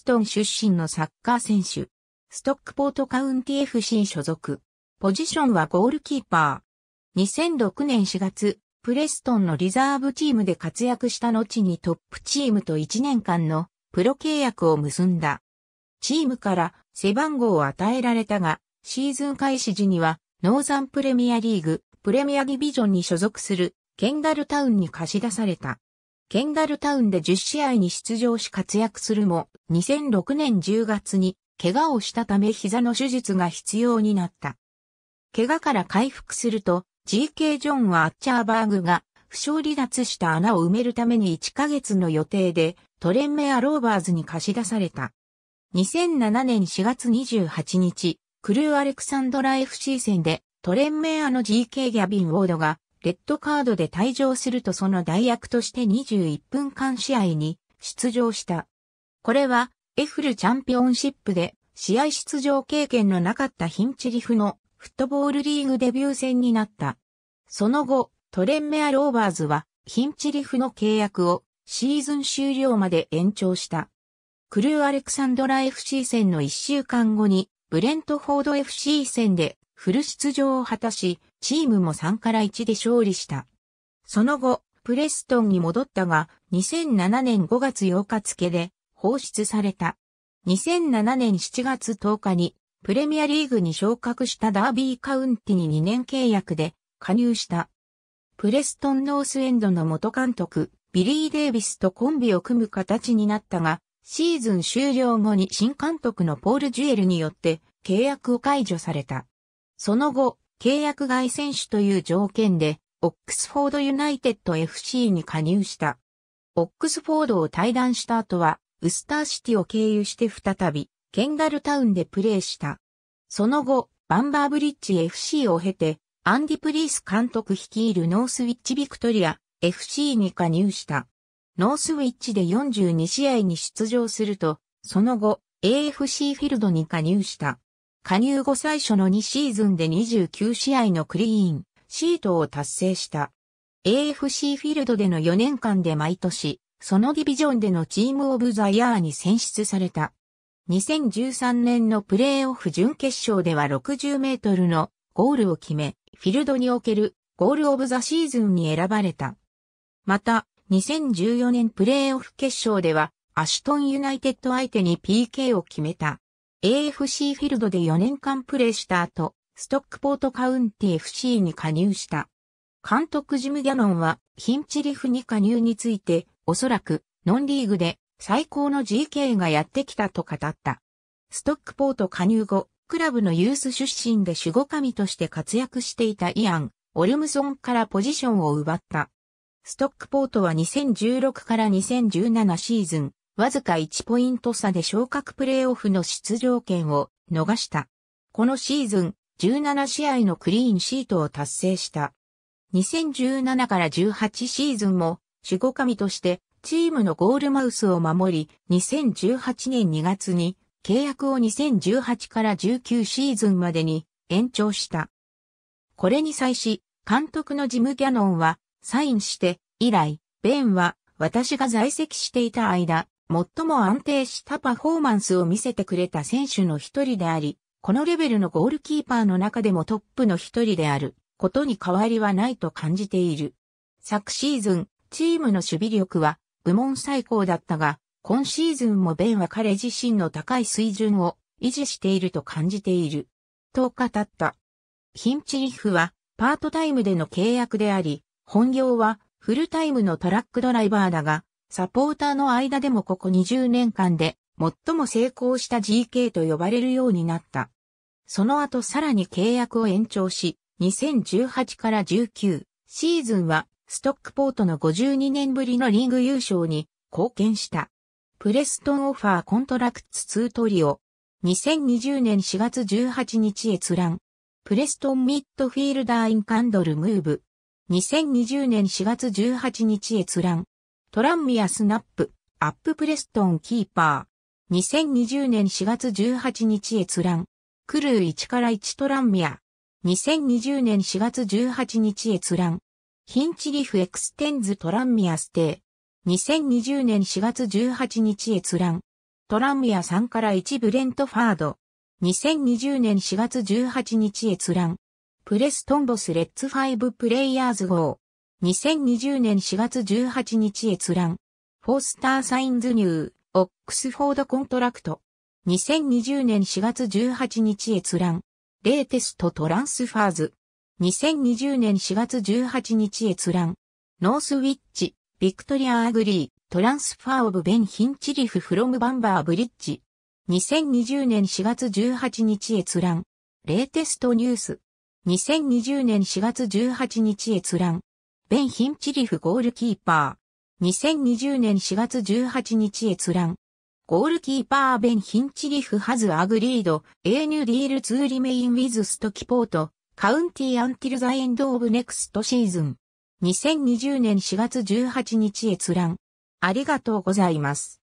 ストン出身のサッカー選手。ストックポートカウンティ FC 所属。ポジションはゴールキーパー。2006年4月、プレストンのリザーブチームで活躍した後にトップチームと1年間のプロ契約を結んだ。チームから背番号を与えられたが、シーズン開始時にはノーザンプレミアリーグ、プレミアディビジョンに所属するケンガルタウンに貸し出された。ケンガルタウンで10試合に出場し活躍するも、2006年10月に怪我をしたため膝の手術が必要になった。怪我から回復すると、GK ジョンはアッチャーバーグが負傷離脱した穴を埋めるために1ヶ月の予定でトレンメアローバーズに貸し出された。2007年4月28日、クルーアレクサンドラ FC 戦でトレンメアの GK ギャビン・ウォードがレッドカードで退場するとその代役として21分間試合に出場した。これは、エフルチャンピオンシップで、試合出場経験のなかったヒンチリフのフットボールリーグデビュー戦になった。その後、トレンメア・ローバーズは、ヒンチリフの契約をシーズン終了まで延長した。クルー・アレクサンドラ FC 戦の1週間後に、ブレントフォード FC 戦でフル出場を果たし、チームも3から1で勝利した。その後、プレストンに戻ったが、2007年5月8日付で放出された。2007年7月10日にプレミアリーグに昇格したダービーカウンティに2年契約で加入した。プレストンノースエンドの元監督、ビリー・デイビスとコンビを組む形になったが、シーズン終了後に新監督のポール・ジュエルによって契約を解除された。その後、契約外選手という条件で、オックスフォードユナイテッド FC に加入した。オックスフォードを退団した後は、ウスターシティを経由して再び、ケンダルタウンでプレーした。その後、バンバーブリッジ FC を経て、アンディ・プリース監督率いるノースウィッチ・ビクトリア FC に加入した。ノースウィッチで42試合に出場すると、その後、AFC フィールドに加入した。加入後最初の2シーズンで29試合のクリーン、シートを達成した。AFC フィールドでの4年間で毎年、そのディビジョンでのチームオブザイヤーに選出された。2013年のプレーオフ準決勝では60メートルのゴールを決め、フィールドにおけるゴールオブザシーズンに選ばれた。また、2014年プレーオフ決勝では、アシュトンユナイテッド相手に PK を決めた。AFC フィールドで4年間プレーした後、ストックポートカウンティ FC に加入した。監督ジム・ギャノンは、ヒンチリフに加入について、おそらく、ノンリーグで、最高の GK がやってきたと語った。ストックポート加入後、クラブのユース出身で守護神として活躍していたイアン、オルムソンからポジションを奪った。ストックポートは2016から2017シーズン、わずか1ポイント差で昇格プレーオフの出場権を逃した。このシーズン17試合のクリーンシートを達成した。2017から18シーズンも守護神としてチームのゴールマウスを守り、2018年2月に契約を2018から19シーズンまでに延長した。これに際し、監督のジム・キャノンはサインして、以来、ベンは私が在籍していた間、最も安定したパフォーマンスを見せてくれた選手の一人であり、このレベルのゴールキーパーの中でもトップの一人であることに変わりはないと感じている。昨シーズン、チームの守備力は部門最高だったが、今シーズンもベンは彼自身の高い水準を維持していると感じている。と語った。ヒンチリフはパートタイムでの契約であり、本業はフルタイムのトラックドライバーだが、サポーターの間でもここ20年間で最も成功した GK と呼ばれるようになった。その後さらに契約を延長し、2018から19シーズンはストックポートの52年ぶりのリング優勝に貢献した。プレストンオファーコントラクツ2トリオ。2020年4月18日閲覧。プレストンミッドフィールダーインカンドルムーブ。2020年4月18日閲覧。トランミアスナップ、アッププレストンキーパー。2020年4月18日閲覧。クルー1から1トランミア。2020年4月18日閲覧。ヒンチリフエクステンズトランミアステイ。2020年4月18日閲覧。トランミア3から1ブレントファード。2020年4月18日閲覧。プレストンボスレッツ5プレイヤーズ号。2020年4月18日閲覧。フォースター・サインズ・ニュー、オックスフォード・コントラクト。2020年4月18日閲覧。レーテスト・トランスファーズ。2020年4月18日閲覧。ノースウィッチ、ビクトリア・アグリー、トランスファー・オブ・ベン・ヒンチリフ・フロム・バンバー・ブリッジ。2020年4月18日閲覧。レーテストニュース。2020年4月18日閲覧。ベン・ヒンチリフゴールキーパー。2020年4月18日閲覧。ゴールキーパーベン・ヒンチリフハズ・アグリード、エーニュ・ディール・ツーリメイン・ウィズ・ストキポート、カウンティ・アンティル・ザ・エンド・オブ・ネクスト・シーズン。2020年4月18日閲覧。ありがとうございます。